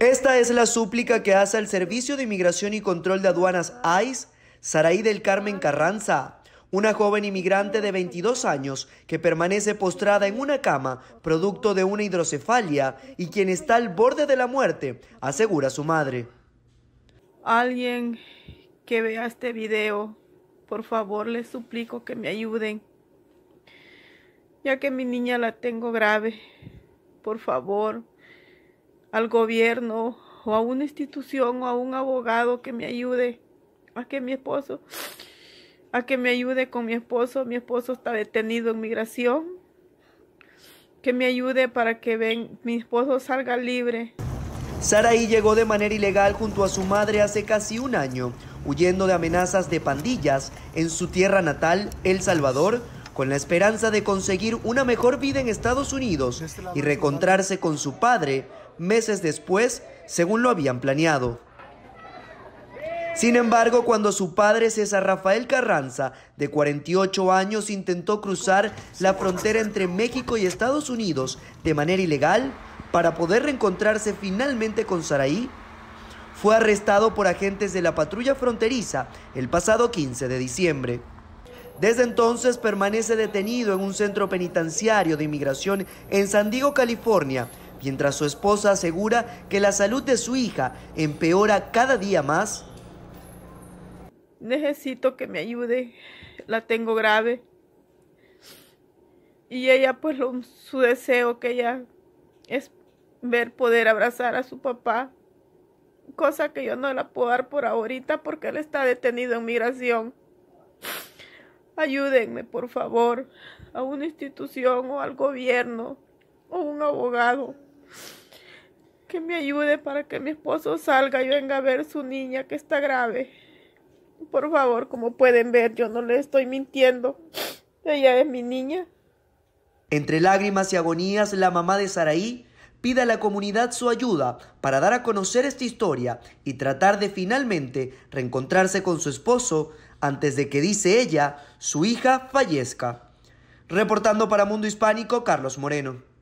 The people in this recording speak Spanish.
Esta es la súplica que hace al Servicio de Inmigración y Control de Aduanas ICE, Saraí del Carmen Carranza, una joven inmigrante de 22 años que permanece postrada en una cama producto de una hidrocefalia y quien está al borde de la muerte, asegura su madre. Alguien que vea este video, por favor les suplico que me ayuden, ya que mi niña la tengo grave. Por favor, al gobierno o a una institución o a un abogado que me ayude a que mi esposo a que me ayude con mi esposo, mi esposo está detenido en migración, que me ayude para que mi esposo salga libre. Saraí llegó de manera ilegal junto a su madre hace casi un año, huyendo de amenazas de pandillas en su tierra natal, El Salvador, con la esperanza de conseguir una mejor vida en Estados Unidos y reencontrarse con su padre meses después, según lo habían planeado. Sin embargo, cuando su padre César Rafael Carranza, de 48 años, intentó cruzar la frontera entre México y Estados Unidos de manera ilegal para poder reencontrarse finalmente con Saraí, fue arrestado por agentes de la patrulla fronteriza el pasado 15 de diciembre. Desde entonces permanece detenido en un centro penitenciario de inmigración en San Diego, California, mientras su esposa asegura que la salud de su hija empeora cada día más. Necesito que me ayude, la tengo grave. Y ella, pues, su deseo que ella es ver poder abrazar a su papá, cosa que yo no la puedo dar por ahorita porque él está detenido en migración. Ayúdenme, por favor, a una institución o al gobierno o un abogado que me ayude para que mi esposo salga y venga a ver su niña que está grave. Por favor, como pueden ver, yo no le estoy mintiendo. Ella es mi niña. Entre lágrimas y agonías, la mamá de Saraí pide a la comunidad su ayuda para dar a conocer esta historia y tratar de finalmente reencontrarse con su esposo antes de que, dice ella, su hija fallezca. Reportando para Mundo Hispánico, Carlos Moreno.